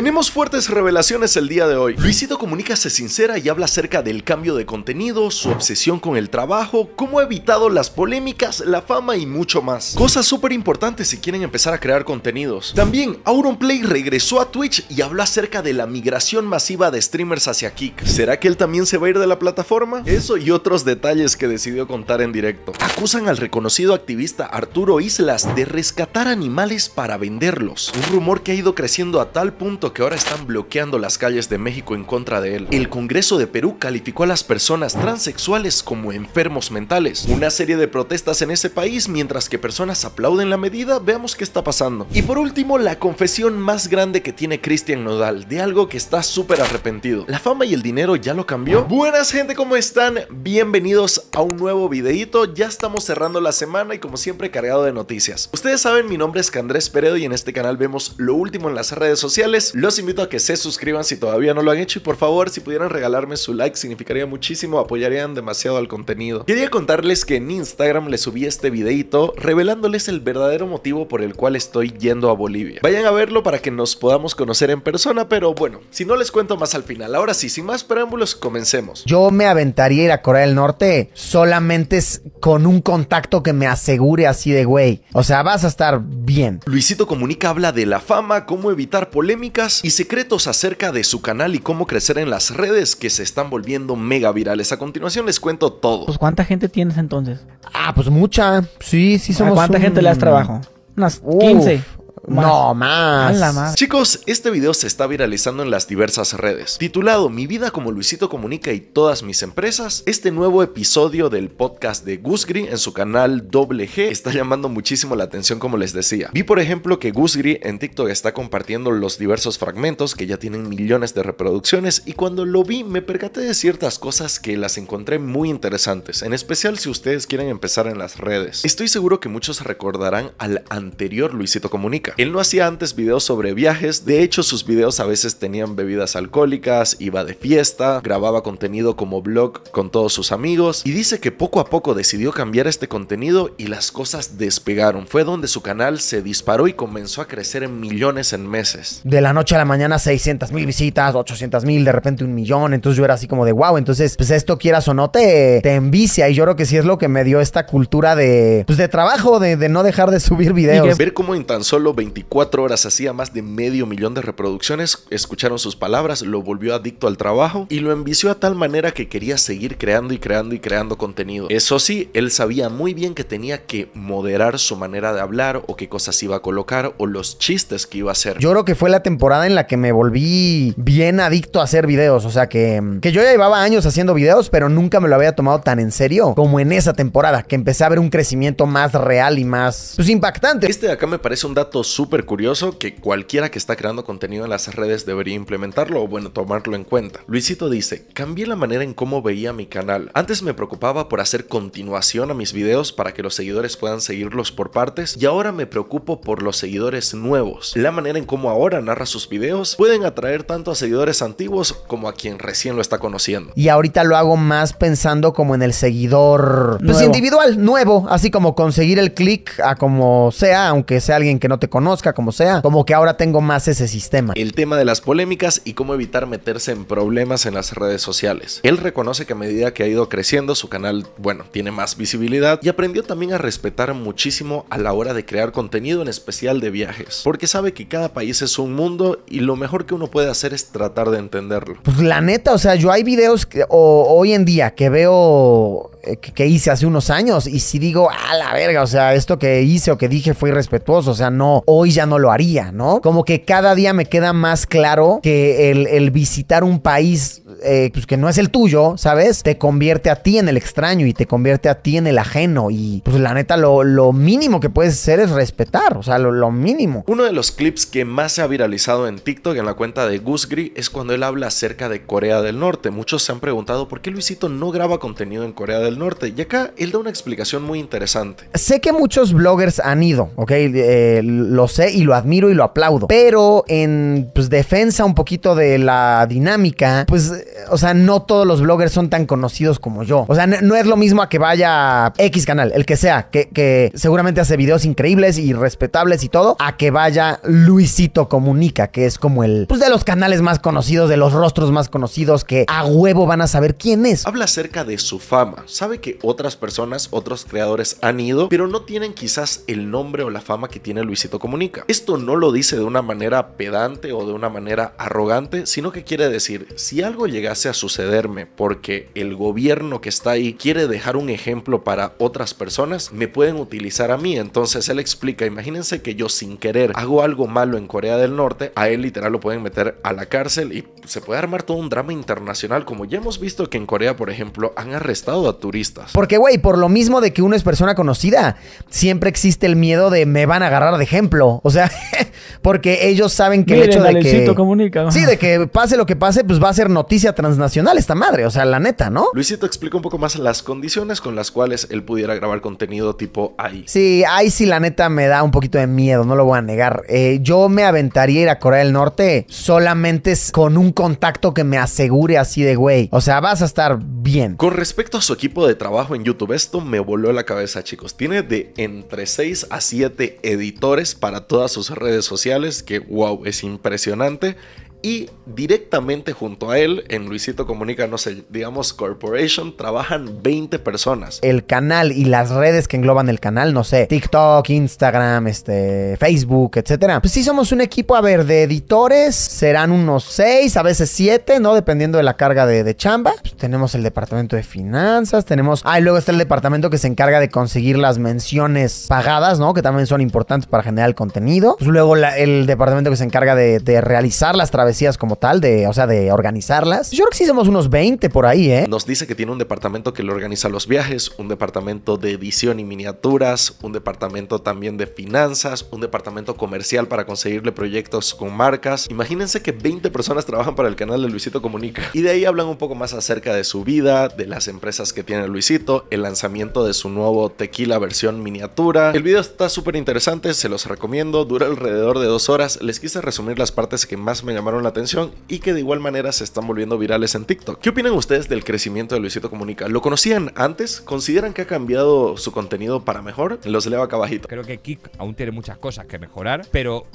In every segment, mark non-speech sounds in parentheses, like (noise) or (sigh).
Tenemos fuertes revelaciones el día de hoy. Luisito Comunica se sincera y habla acerca del cambio de contenido, su obsesión con el trabajo, cómo ha evitado las polémicas, la fama y mucho más. Cosas súper importantes si quieren empezar a crear contenidos. También Auronplay regresó a Twitch y habló acerca de la migración masiva de streamers hacia Kik. ¿Será que él también se va a ir de la plataforma? Eso y otros detalles que decidió contar en directo. Acusan al reconocido activista Arturo Islas de rescatar animales para venderlos. Un rumor que ha ido creciendo a tal punto que ahora están bloqueando las calles de México en contra de él. El Congreso de Perú calificó a las personas transexuales como enfermos mentales. Una serie de protestas en ese país mientras que personas aplauden la medida, veamos qué está pasando. Y por último, la confesión más grande que tiene Cristian Nodal, de algo que está súper arrepentido. ¿La fama y el dinero ya lo cambió? Buenas gente, ¿cómo están? Bienvenidos a un nuevo videito, ya estamos cerrando la semana y como siempre cargado de noticias. Ustedes saben, mi nombre es Andrés Peredo y en este canal vemos lo último en las redes sociales, los invito a que se suscriban si todavía no lo han hecho y por favor si pudieran regalarme su like significaría muchísimo, apoyarían demasiado al contenido. Quería contarles que en Instagram les subí este videito revelándoles el verdadero motivo por el cual estoy yendo a Bolivia. Vayan a verlo para que nos podamos conocer en persona, pero bueno, si no les cuento más al final. Ahora sí, sin más preámbulos, comencemos. Yo me aventaría a ir a Corea del Norte solamente con un contacto que me asegure así de güey. O sea, vas a estar bien. Luisito Comunica habla de la fama, cómo evitar polémica y secretos acerca de su canal y cómo crecer en las redes que se están volviendo mega virales. A continuación les cuento todo. Pues ¿cuánta gente tienes entonces? Ah, pues mucha. Sí, sí ah, somos ¿A cuánta gente le das trabajo? Unas 15 15. No más. Chicos, este video se está viralizando en las diversas redes. Titulado Mi vida como Luisito Comunica y todas mis empresas, este nuevo episodio del podcast de Gusgri en su canal WG está llamando muchísimo la atención como les decía. Vi por ejemplo que Gusgri en TikTok está compartiendo los diversos fragmentos que ya tienen millones de reproducciones y cuando lo vi me percaté de ciertas cosas que las encontré muy interesantes, en especial si ustedes quieren empezar en las redes. Estoy seguro que muchos recordarán al anterior Luisito Comunica él no hacía antes videos sobre viajes, de hecho sus videos a veces tenían bebidas alcohólicas, iba de fiesta, grababa contenido como blog con todos sus amigos y dice que poco a poco decidió cambiar este contenido y las cosas despegaron. Fue donde su canal se disparó y comenzó a crecer en millones en meses. De la noche a la mañana 600 mil visitas, 800 mil, de repente un millón, entonces yo era así como de wow, entonces pues esto quieras o no te, envicia y yo creo que sí es lo que me dio esta cultura de pues de trabajo, de, de no dejar de subir videos. Y ver cómo en tan solo 24 horas hacía más de medio millón de reproducciones, escucharon sus palabras, lo volvió adicto al trabajo y lo envició a tal manera que quería seguir creando y creando y creando contenido. Eso sí, él sabía muy bien que tenía que moderar su manera de hablar o qué cosas iba a colocar o los chistes que iba a hacer. Yo creo que fue la temporada en la que me volví bien adicto a hacer videos, o sea que, mm, yo ya llevaba años haciendo videos, pero nunca me lo había tomado tan en serio como en esa temporada, que empecé a ver un crecimiento más real y más pues, impactante. Este de acá me parece un dato súper curioso que cualquiera que está creando contenido en las redes debería implementarlo o bueno, tomarlo en cuenta. Luisito dice, cambié la manera en cómo veía mi canal. Antes me preocupaba por hacer continuación a mis videos para que los seguidores puedan seguirlos por partes y ahora me preocupo por los seguidores nuevos. La manera en cómo ahora narra sus videos pueden atraer tanto a seguidores antiguos como a quien recién lo está conociendo. Y ahorita lo hago más pensando como en el seguidor pues individual, nuevo, así como conseguir el clic a como sea, aunque sea alguien que no te conoce conozca, como sea, como que ahora tengo más ese sistema. El tema de las polémicas y cómo evitar meterse en problemas en las redes sociales. Él reconoce que a medida que ha ido creciendo, su canal, bueno, tiene más visibilidad y aprendió también a respetar muchísimo a la hora de crear contenido, en especial de viajes, porque sabe que cada país es un mundo y lo mejor que uno puede hacer es tratar de entenderlo. Pues la neta, o sea, yo hay videos que, hoy en día que veo eh, que hice hace unos años y si digo, a la verga, o sea, esto que hice o que dije fue irrespetuoso, o sea, no, hoy ya no lo haría, ¿no? Como que cada día me queda más claro que el, visitar un país eh, pues, que no es el tuyo, ¿sabes? Te convierte a ti en el extraño y te convierte a ti en el ajeno y pues la neta lo, mínimo que puedes hacer es respetar, o sea, lo, lo mínimo. Uno de los clips que más se ha viralizado en TikTok en la cuenta de Gusgri es cuando él habla acerca de Corea del Norte. Muchos se han preguntado por qué Luisito no graba contenido en Corea del Norte. Y acá él da una explicación muy interesante. Sé que muchos bloggers han ido, ¿ok? Eh, lo sé y lo admiro y lo aplaudo. Pero en pues, defensa un poquito de la dinámica, pues, o sea, no todos los bloggers son tan conocidos como yo. O sea, no es lo mismo a que vaya X canal, el que sea, que, seguramente hace videos increíbles y respetables y todo, a que vaya Luisito Comunica, que es como el, pues, de los canales más conocidos, de los rostros más conocidos, que a huevo van a saber quién es. Habla acerca de su fama sabe que otras personas, otros creadores han ido, pero no tienen quizás el nombre o la fama que tiene Luisito Comunica. Esto no lo dice de una manera pedante o de una manera arrogante, sino que quiere decir, si algo llegase a sucederme porque el gobierno que está ahí quiere dejar un ejemplo para otras personas, me pueden utilizar a mí. Entonces él explica, imagínense que yo sin querer hago algo malo en Corea del Norte, a él literal lo pueden meter a la cárcel y se puede armar todo un drama internacional, como ya hemos visto que en Corea, por ejemplo, han arrestado a tu turistas. Porque, güey, por lo mismo de que uno es persona conocida, siempre existe el miedo de me van a agarrar de ejemplo. O sea, (laughs) porque ellos saben que el hecho de que. Comunica, Sí, de que pase lo que pase, pues va a ser noticia transnacional esta madre. O sea, la neta, ¿no? Luisito explica un poco más las condiciones con las cuales él pudiera grabar contenido tipo ahí. Sí, ahí sí, la neta me da un poquito de miedo, no lo voy a negar. Eh, yo me aventaría a ir a Corea del Norte solamente con un contacto que me asegure así de, güey. O sea, vas a estar bien. Con respecto a su equipo de trabajo en YouTube. Esto me voló la cabeza, chicos. Tiene de entre 6 a 7 editores para todas sus redes sociales, que wow, es impresionante y directamente junto a él, en Luisito Comunica, no sé, digamos Corporation, trabajan 20 personas. El canal y las redes que engloban el canal, no sé, TikTok, Instagram, este, Facebook, etcétera. Pues sí somos un equipo, a ver, de editores, serán unos 6, a veces 7, ¿no? Dependiendo de la carga de, chamba. Pues tenemos el departamento de finanzas, tenemos... Ah, luego está el departamento que se encarga de conseguir las menciones pagadas, ¿no? Que también son importantes para generar el contenido. Pues luego el departamento que se encarga de, de realizar las travesías Decías como tal, de, o sea, de organizarlas. Yo creo que sí somos unos 20 por ahí, ¿eh? Nos dice que tiene un departamento que le organiza los viajes, un departamento de edición y miniaturas, un departamento también de finanzas, un departamento comercial para conseguirle proyectos con marcas. Imagínense que 20 personas trabajan para el canal de Luisito Comunica. Y de ahí hablan un poco más acerca de su vida, de las empresas que tiene Luisito, el lanzamiento de su nuevo tequila versión miniatura. El video está súper interesante, se los recomiendo, dura alrededor de dos horas. Les quise resumir las partes que más me llamaron la atención y que de igual manera se están volviendo virales en TikTok. ¿Qué opinan ustedes del crecimiento de Luisito Comunica? ¿Lo conocían antes? ¿Consideran que ha cambiado su contenido para mejor? Los leo acá abajito. Creo que Kik aún tiene muchas cosas que mejorar, pero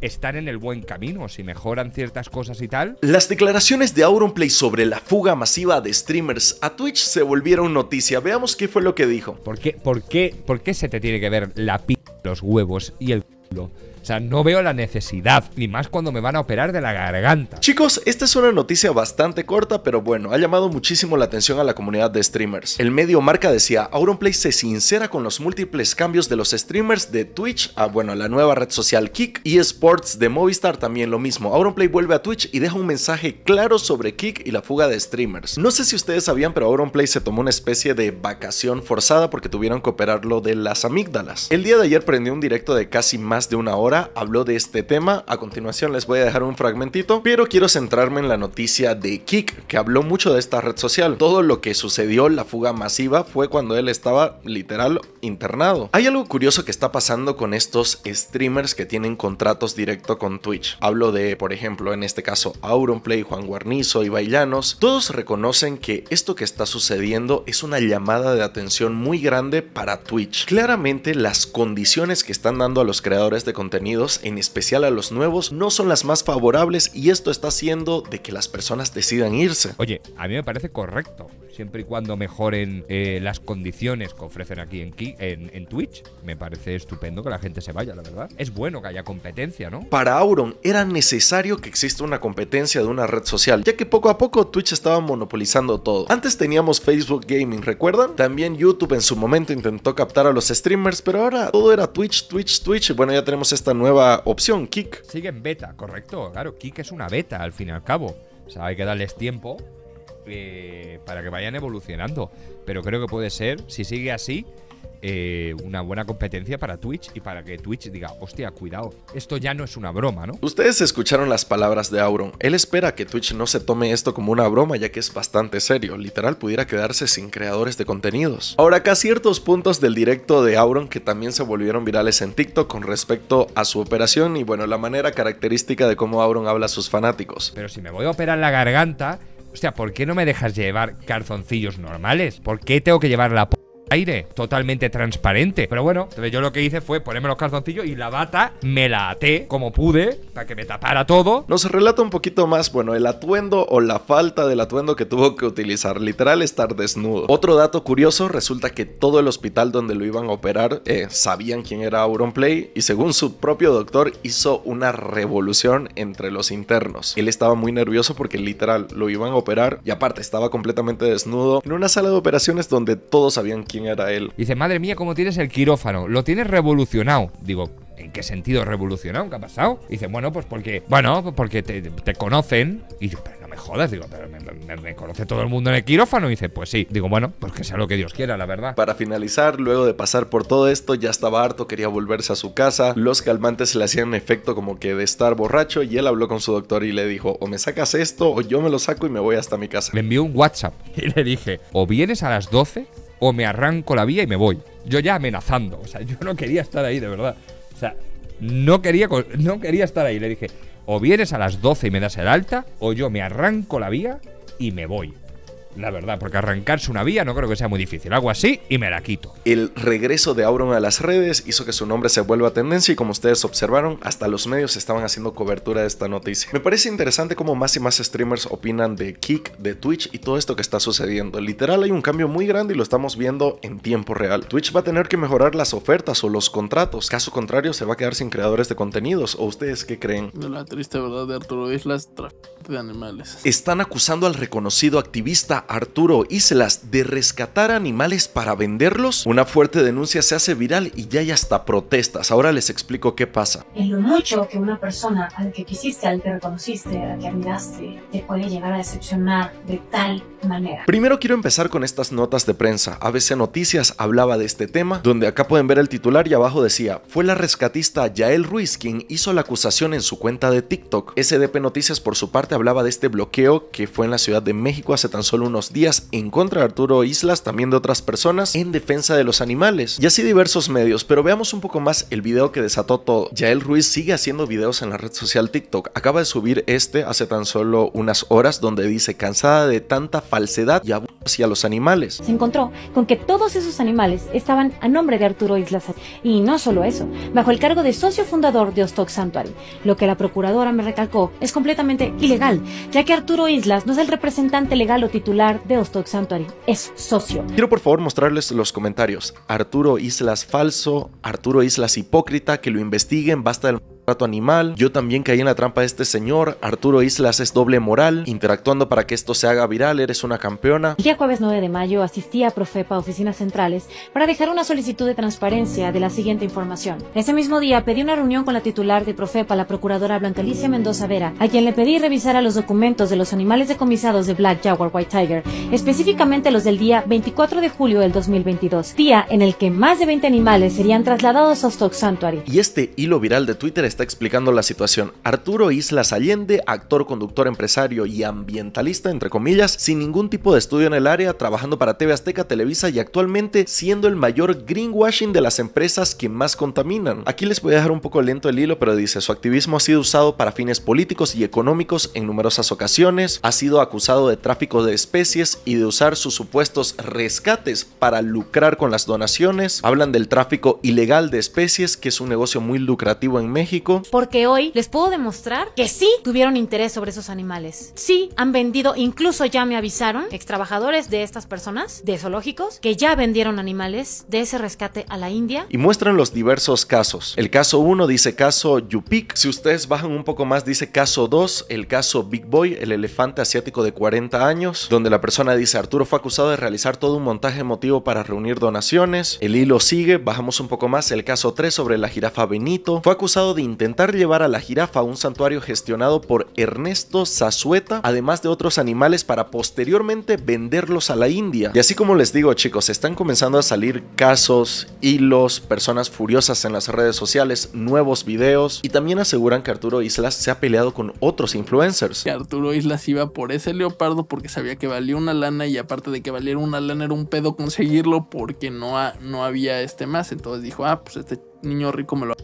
están en el buen camino, si mejoran ciertas cosas y tal. Las declaraciones de Auronplay sobre la fuga masiva de streamers a Twitch se volvieron noticia. Veamos qué fue lo que dijo. ¿Por qué, por qué, por qué se te tiene que ver la p los huevos y el culo? O sea, no veo la necesidad, Ni más cuando me van a operar de la garganta. Chicos, esta es una noticia bastante corta, pero bueno, ha llamado muchísimo la atención a la comunidad de streamers. El medio Marca decía, Auronplay se sincera con los múltiples cambios de los streamers de Twitch a, bueno, la nueva red social Kick y Sports de Movistar también lo mismo. Auronplay vuelve a Twitch y deja un mensaje claro sobre Kick y la fuga de streamers. No sé si ustedes sabían, pero Auronplay se tomó una especie de vacación forzada porque tuvieron que operarlo de las amígdalas. El día de ayer prendió un directo de casi más de una hora habló de este tema, a continuación les voy a dejar un fragmentito, pero quiero centrarme en la noticia de Kik, que habló mucho de esta red social. Todo lo que sucedió, la fuga masiva, fue cuando él estaba literal internado. Hay algo curioso que está pasando con estos streamers que tienen contratos directo con Twitch. Hablo de, por ejemplo, en este caso, Auronplay, Juan Guarnizo y Bailanos. Todos reconocen que esto que está sucediendo es una llamada de atención muy grande para Twitch. Claramente las condiciones que están dando a los creadores de contenido en especial a los nuevos, no son las más favorables y esto está haciendo de que las personas decidan irse. Oye, a mí me parece correcto siempre y cuando mejoren eh, las condiciones que ofrecen aquí en, Twitch. Me parece estupendo que la gente se vaya, la verdad. Es bueno que haya competencia, ¿no? Para Auron era necesario que exista una competencia de una red social, ya que poco a poco Twitch estaba monopolizando todo. Antes teníamos Facebook Gaming, ¿recuerdan? También YouTube en su momento intentó captar a los streamers, pero ahora todo era Twitch, Twitch, Twitch. Y bueno, ya tenemos esta nueva opción, Kik. Sigue en beta, correcto. Claro, Kik es una beta al fin y al cabo. O sea, hay que darles tiempo para que vayan evolucionando. Pero creo que puede ser, si sigue así, eh, una buena competencia para Twitch y para que Twitch diga, hostia, cuidado, esto ya no es una broma, ¿no? Ustedes escucharon las palabras de Auron. Él espera que Twitch no se tome esto como una broma ya que es bastante serio, literal pudiera quedarse sin creadores de contenidos. Ahora acá ciertos puntos del directo de Auron que también se volvieron virales en TikTok con respecto a su operación y bueno, la manera característica de cómo Auron habla a sus fanáticos. Pero si me voy a operar la garganta, o sea, ¿por qué no me dejas llevar calzoncillos normales? ¿Por qué tengo que llevar la aire, totalmente transparente. Pero bueno, yo lo que hice fue ponerme los calzoncillos y la bata me la até como pude para que me tapara todo. Nos relata un poquito más, bueno, el atuendo o la falta del atuendo que tuvo que utilizar, literal estar desnudo. Otro dato curioso, resulta que todo el hospital donde lo iban a operar eh, sabían quién era Play, y según su propio doctor hizo una revolución entre los internos. Él estaba muy nervioso porque literal lo iban a operar y aparte estaba completamente desnudo en una sala de operaciones donde todos sabían quién él. dice, madre mía, cómo tienes el quirófano, lo tienes revolucionado. Digo, ¿En qué sentido revolucionado? ¿Qué ha pasado? Dice, bueno, pues porque, bueno, pues porque te, conocen. Y yo, pero no me jodas, digo, pero me, conoce todo el mundo en el quirófano. Y dice, pues sí. Digo, bueno, pues que sea lo que Dios quiera, la verdad. Para finalizar, luego de pasar por todo esto, ya estaba harto, quería volverse a su casa. Los calmantes le hacían efecto como que de estar borracho. Y él habló con su doctor y le dijo, o me sacas esto, o yo me lo saco y me voy hasta mi casa. Le envió un WhatsApp y le dije, o vienes a las 12 o me arranco la vía y me voy. Yo ya amenazando, o sea, yo no quería estar ahí, de verdad. O sea, no quería, no quería estar ahí. Le dije, o vienes a las 12 y me das el alta, o yo me arranco la vía y me voy la verdad, porque arrancarse una vía no creo que sea muy difícil. Hago así y me la quito. El regreso de Auron a las redes hizo que su nombre se vuelva tendencia y como ustedes observaron, hasta los medios estaban haciendo cobertura de esta noticia. Me parece interesante cómo más y más streamers opinan de Kick, de Twitch y todo esto que está sucediendo. Literal hay un cambio muy grande y lo estamos viendo en tiempo real. Twitch va a tener que mejorar las ofertas o los contratos, caso contrario se va a quedar sin creadores de contenidos. ¿O ustedes qué creen? La triste verdad de Arturo Islas, de animales. Están acusando al reconocido activista Arturo Islas de rescatar animales para venderlos, una fuerte denuncia se hace viral y ya hay hasta protestas. Ahora les explico qué pasa. En lo mucho que una persona al que quisiste, al que reconociste, al que admiraste, te puede llegar a decepcionar de tal manera. Primero quiero empezar con estas notas de prensa. ABC Noticias hablaba de este tema, donde acá pueden ver el titular y abajo decía, fue la rescatista Yael Ruiz quien hizo la acusación en su cuenta de TikTok. SDP Noticias por su parte hablaba de este bloqueo que fue en la Ciudad de México hace tan solo un días en contra de Arturo Islas, también de otras personas, en defensa de los animales. Y así diversos medios, pero veamos un poco más el video que desató todo. Yael Ruiz sigue haciendo videos en la red social TikTok. Acaba de subir este hace tan solo unas horas donde dice cansada de tanta falsedad y abuso hacia los animales. Se encontró con que todos esos animales estaban a nombre de Arturo Islas. Y no solo eso, bajo el cargo de socio fundador de Ostok Sanctuary. Lo que la procuradora me recalcó es completamente ilegal, ya que Arturo Islas no es el representante legal o titular de Ostok Santuary, es socio. Quiero por favor mostrarles los comentarios. Arturo Islas falso, Arturo Islas hipócrita, que lo investiguen, basta del Rato animal. Yo también caí en la trampa de este señor. Arturo Islas es doble moral, interactuando para que esto se haga viral. Eres una campeona. El día jueves 9 de mayo asistí a Profepa Oficinas Centrales para dejar una solicitud de transparencia de la siguiente información. Ese mismo día pedí una reunión con la titular de Profepa, la procuradora Blanca Alicia Mendoza Vera, a quien le pedí revisar a los documentos de los animales decomisados de Black Jaguar White Tiger, específicamente los del día 24 de julio del 2022, día en el que más de 20 animales serían trasladados a Stock Sanctuary. Y este hilo viral de Twitter está explicando la situación. Arturo Islas Allende, actor, conductor, empresario y ambientalista, entre comillas, sin ningún tipo de estudio en el área, trabajando para TV Azteca, Televisa y actualmente siendo el mayor greenwashing de las empresas que más contaminan. Aquí les voy a dejar un poco lento el hilo, pero dice, su activismo ha sido usado para fines políticos y económicos en numerosas ocasiones, ha sido acusado de tráfico de especies y de usar sus supuestos rescates para lucrar con las donaciones, hablan del tráfico ilegal de especies, que es un negocio muy lucrativo en México, porque hoy les puedo demostrar que sí tuvieron interés sobre esos animales. Sí han vendido, incluso ya me avisaron, extrabajadores de estas personas, de zoológicos, que ya vendieron animales de ese rescate a la India. Y muestran los diversos casos. El caso 1 dice caso Yupik. Si ustedes bajan un poco más, dice caso 2, el caso Big Boy, el elefante asiático de 40 años, donde la persona dice Arturo fue acusado de realizar todo un montaje emotivo para reunir donaciones. El hilo sigue, bajamos un poco más, el caso 3 sobre la jirafa Benito. Fue acusado de intentar llevar a la jirafa a un santuario gestionado por Ernesto Zazueta, además de otros animales para posteriormente venderlos a la India. Y así como les digo chicos, están comenzando a salir casos, hilos, personas furiosas en las redes sociales, nuevos videos y también aseguran que Arturo Islas se ha peleado con otros influencers. Que Arturo Islas iba por ese leopardo porque sabía que valía una lana y aparte de que valiera una lana era un pedo conseguirlo porque no, no había este más. Entonces dijo, ah, pues este niño rico me lo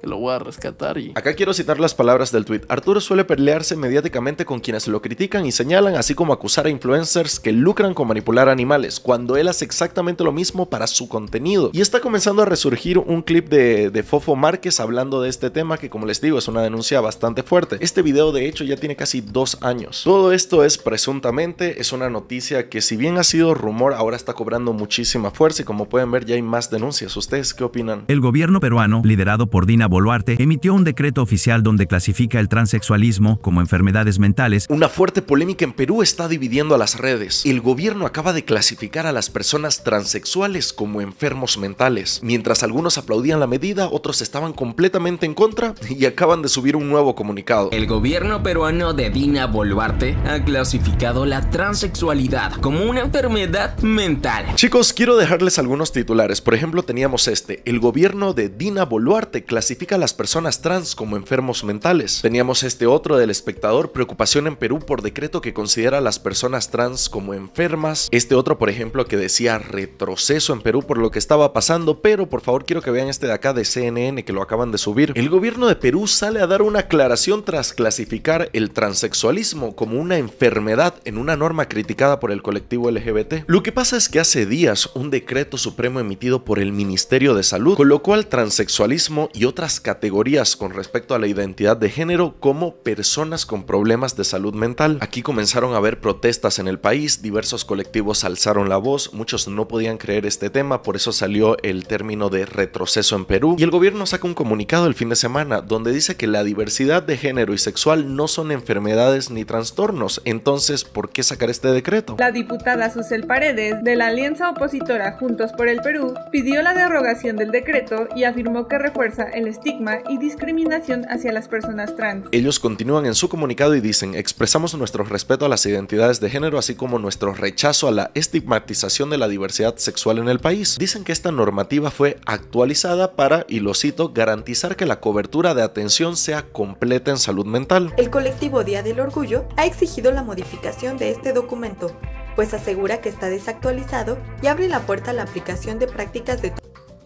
que lo voy a rescatar y... Acá quiero citar las palabras del tweet. Arturo suele pelearse mediáticamente con quienes lo critican y señalan, así como acusar a influencers que lucran con manipular animales, cuando él hace exactamente lo mismo para su contenido. Y está comenzando a resurgir un clip de, de Fofo Márquez hablando de este tema, que como les digo es una denuncia bastante fuerte. Este video de hecho ya tiene casi dos años. Todo esto es presuntamente, es una noticia que si bien ha sido rumor, ahora está cobrando muchísima fuerza y como pueden ver ya hay más denuncias. ¿Ustedes qué opinan? El gobierno peruano, liderado por Dina Boluarte, emitió un decreto oficial donde clasifica el transexualismo como enfermedades mentales. Una fuerte polémica en Perú está dividiendo a las redes. El gobierno acaba de clasificar a las personas transexuales como enfermos mentales. Mientras algunos aplaudían la medida, otros estaban completamente en contra y acaban de subir un nuevo comunicado. El gobierno peruano de Dina Boluarte ha clasificado la transexualidad como una enfermedad mental. Chicos, quiero dejarles algunos titulares. Por ejemplo, teníamos este. El gobierno de Dina Boluarte clasifica a las personas trans como enfermos mentales. Teníamos este otro del espectador, preocupación en Perú por decreto que considera a las personas trans como enfermas. Este otro, por ejemplo, que decía retroceso en Perú por lo que estaba pasando, pero por favor quiero que vean este de acá de CNN que lo acaban de subir. El gobierno de Perú sale a dar una aclaración tras clasificar el transexualismo como una enfermedad en una norma criticada por el colectivo LGBT. Lo que pasa es que hace días un decreto supremo emitido por el Ministerio de Salud colocó al transexualismo y otras categorías con respecto a la identidad de género como personas con problemas de salud mental. Aquí comenzaron a haber protestas en el país, diversos colectivos alzaron la voz, muchos no podían creer este tema, por eso salió el término de retroceso en Perú. Y el gobierno saca un comunicado el fin de semana donde dice que la diversidad de género y sexual no son enfermedades ni trastornos. Entonces, ¿por qué sacar este decreto? La diputada Susel Paredes, de la Alianza Opositora Juntos por el Perú, pidió la derogación del decreto y afirmó que refuerza el estigma y discriminación hacia las personas trans. Ellos continúan en su comunicado y dicen, expresamos nuestro respeto a las identidades de género así como nuestro rechazo a la estigmatización de la diversidad sexual en el país. Dicen que esta normativa fue actualizada para, y lo cito, garantizar que la cobertura de atención sea completa en salud mental. El colectivo Día del Orgullo ha exigido la modificación de este documento, pues asegura que está desactualizado y abre la puerta a la aplicación de prácticas de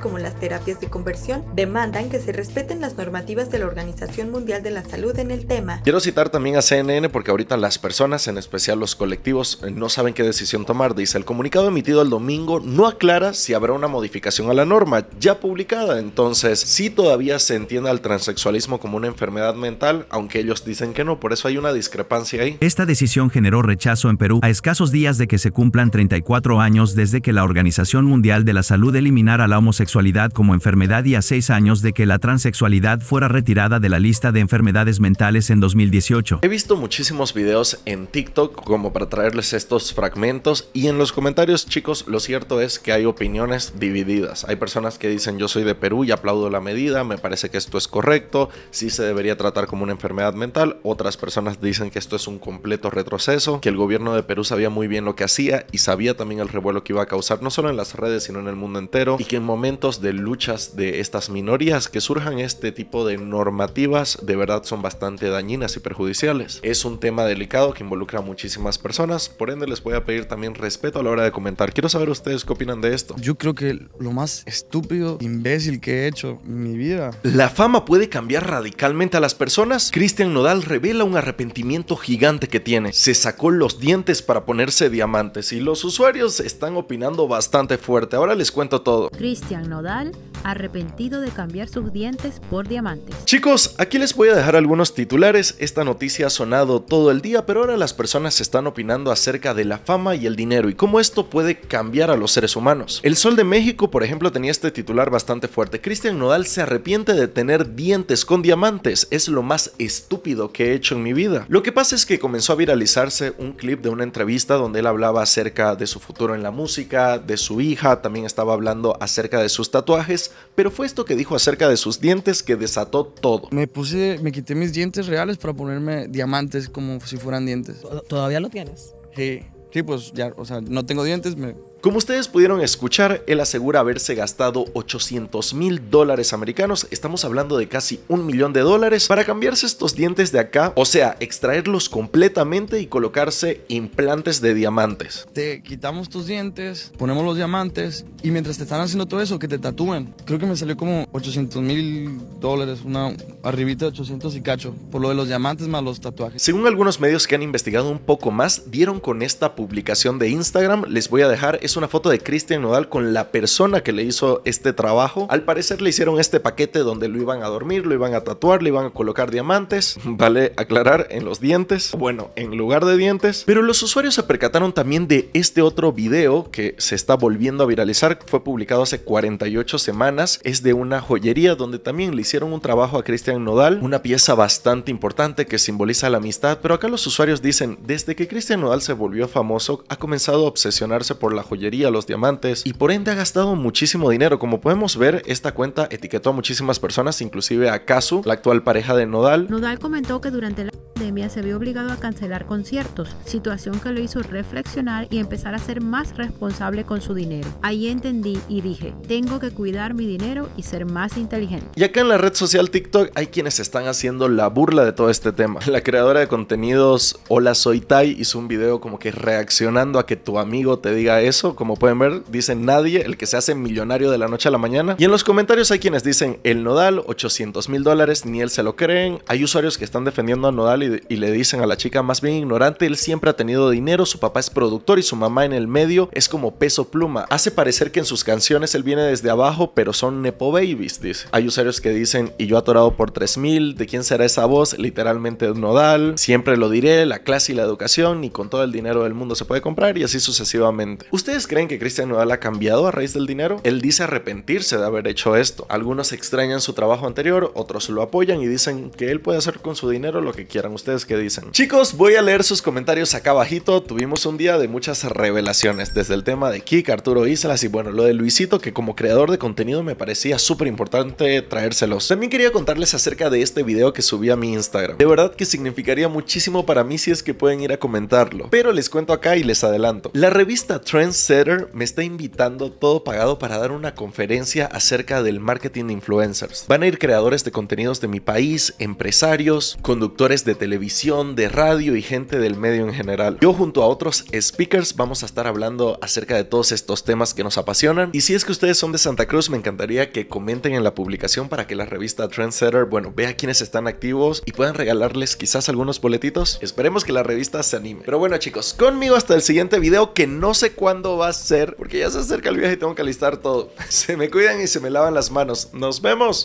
como las terapias de conversión demandan que se respeten las normativas de la Organización Mundial de la Salud en el tema. Quiero citar también a CNN porque ahorita las personas, en especial los colectivos, eh, no saben qué decisión tomar. Dice, el comunicado emitido el domingo no aclara si habrá una modificación a la norma ya publicada. Entonces, si todavía se entiende al transexualismo como una enfermedad mental, aunque ellos dicen que no, por eso hay una discrepancia ahí. Esta decisión generó rechazo en Perú a escasos días de que se cumplan 34 años desde que la Organización Mundial de la Salud eliminara la homosexualidad como enfermedad y a seis años de que la transexualidad fuera retirada de la lista de enfermedades mentales en 2018. He visto muchísimos videos en TikTok como para traerles estos fragmentos y en los comentarios chicos lo cierto es que hay opiniones divididas. Hay personas que dicen yo soy de Perú y aplaudo la medida, me parece que esto es correcto, sí se debería tratar como una enfermedad mental. Otras personas dicen que esto es un completo retroceso, que el gobierno de Perú sabía muy bien lo que hacía y sabía también el revuelo que iba a causar no solo en las redes sino en el mundo entero y que en momentos de luchas de estas minorías, que surjan este tipo de normativas de verdad son bastante dañinas y perjudiciales. Es un tema delicado que involucra a muchísimas personas, por ende les voy a pedir también respeto a la hora de comentar. Quiero saber ustedes qué opinan de esto. Yo creo que lo más estúpido, imbécil que he hecho en mi vida. ¿La fama puede cambiar radicalmente a las personas? Cristian Nodal revela un arrepentimiento gigante que tiene. Se sacó los dientes para ponerse diamantes y los usuarios están opinando bastante fuerte. Ahora les cuento todo. Cristian Nodal arrepentido de cambiar sus dientes por diamantes. Chicos, aquí les voy a dejar algunos titulares. Esta noticia ha sonado todo el día, pero ahora las personas están opinando acerca de la fama y el dinero y cómo esto puede cambiar a los seres humanos. El Sol de México, por ejemplo, tenía este titular bastante fuerte. Cristian Nodal se arrepiente de tener dientes con diamantes. Es lo más estúpido que he hecho en mi vida. Lo que pasa es que comenzó a viralizarse un clip de una entrevista donde él hablaba acerca de su futuro en la música, de su hija, también estaba hablando acerca de sus tatuajes, pero fue esto que dijo acerca de sus dientes que desató todo. Me puse, me quité mis dientes reales para ponerme diamantes como si fueran dientes. ¿Todavía lo tienes? Sí. Sí, pues ya, o sea, no tengo dientes, me como ustedes pudieron escuchar, él asegura haberse gastado 800 mil dólares americanos, estamos hablando de casi un millón de dólares, para cambiarse estos dientes de acá, o sea, extraerlos completamente y colocarse implantes de diamantes. Te quitamos tus dientes, ponemos los diamantes y mientras te están haciendo todo eso, que te tatúen. Creo que me salió como 800 mil dólares, una arribita de 800 y cacho, por lo de los diamantes más los tatuajes. Según algunos medios que han investigado un poco más, dieron con esta publicación de Instagram, les voy a dejar es una foto de Cristian Nodal con la persona que le hizo este trabajo. Al parecer le hicieron este paquete donde lo iban a dormir, lo iban a tatuar, le iban a colocar diamantes, (laughs) vale aclarar, en los dientes, bueno, en lugar de dientes. Pero los usuarios se percataron también de este otro video que se está volviendo a viralizar, fue publicado hace 48 semanas, es de una joyería donde también le hicieron un trabajo a Cristian Nodal, una pieza bastante importante que simboliza la amistad, pero acá los usuarios dicen, desde que Cristian Nodal se volvió famoso, ha comenzado a obsesionarse por la joyería los diamantes, y por ende ha gastado muchísimo dinero. Como podemos ver, esta cuenta etiquetó a muchísimas personas, inclusive a Kazu, la actual pareja de Nodal. Nodal comentó que durante la se vio obligado a cancelar conciertos, situación que lo hizo reflexionar y empezar a ser más responsable con su dinero. Ahí entendí y dije, tengo que cuidar mi dinero y ser más inteligente. Y acá en la red social TikTok hay quienes están haciendo la burla de todo este tema. (laughs) La creadora de contenidos Hola Soy Tai hizo un video como que reaccionando a que tu amigo te diga eso. Como pueden ver, dice nadie el que se hace millonario de la noche a la mañana. Y en los comentarios hay quienes dicen el Nodal, 800 mil dólares, ni él se lo creen. Hay usuarios que están defendiendo a Nodal y y, le dicen a la chica más bien ignorante, él siempre ha tenido dinero, su papá es productor y su mamá en el medio es como peso pluma. Hace parecer que en sus canciones él viene desde abajo, pero son Nepo Babies, dice. Hay usuarios que dicen, y yo atorado por 3000, ¿de quién será esa voz? Literalmente nodal, siempre lo diré, la clase y la educación, y con todo el dinero del mundo se puede comprar, y así sucesivamente. ¿Ustedes creen que Cristian Nodal ha cambiado a raíz del dinero? Él dice arrepentirse de haber hecho esto. Algunos extrañan su trabajo anterior, otros lo apoyan y dicen que él puede hacer con su dinero lo que quieran ¿Ustedes qué dicen? Chicos, voy a leer sus comentarios acá abajito. Tuvimos un día de muchas revelaciones, desde el tema de Kik, Arturo Islas y bueno, lo de Luisito, que como creador de contenido me parecía súper importante traérselos. También quería contarles acerca de este video que subí a mi Instagram. De verdad que significaría muchísimo para mí si es que pueden ir a comentarlo. Pero les cuento acá y les adelanto. La revista Trendsetter me está invitando todo pagado para dar una conferencia acerca del marketing de influencers. Van a ir creadores de contenidos de mi país, empresarios, conductores de televisión, de radio y gente del medio en general. Yo junto a otros speakers vamos a estar hablando acerca de todos estos temas que nos apasionan. Y si es que ustedes son de Santa Cruz, me encantaría que comenten en la publicación para que la revista Trendsetter, bueno, vea quiénes están activos y puedan regalarles quizás algunos boletitos. Esperemos que la revista se anime. Pero bueno chicos, conmigo hasta el siguiente video que no sé cuándo va a ser porque ya se acerca el viaje y tengo que alistar todo. (laughs) Se me cuidan y se me lavan las manos. Nos vemos.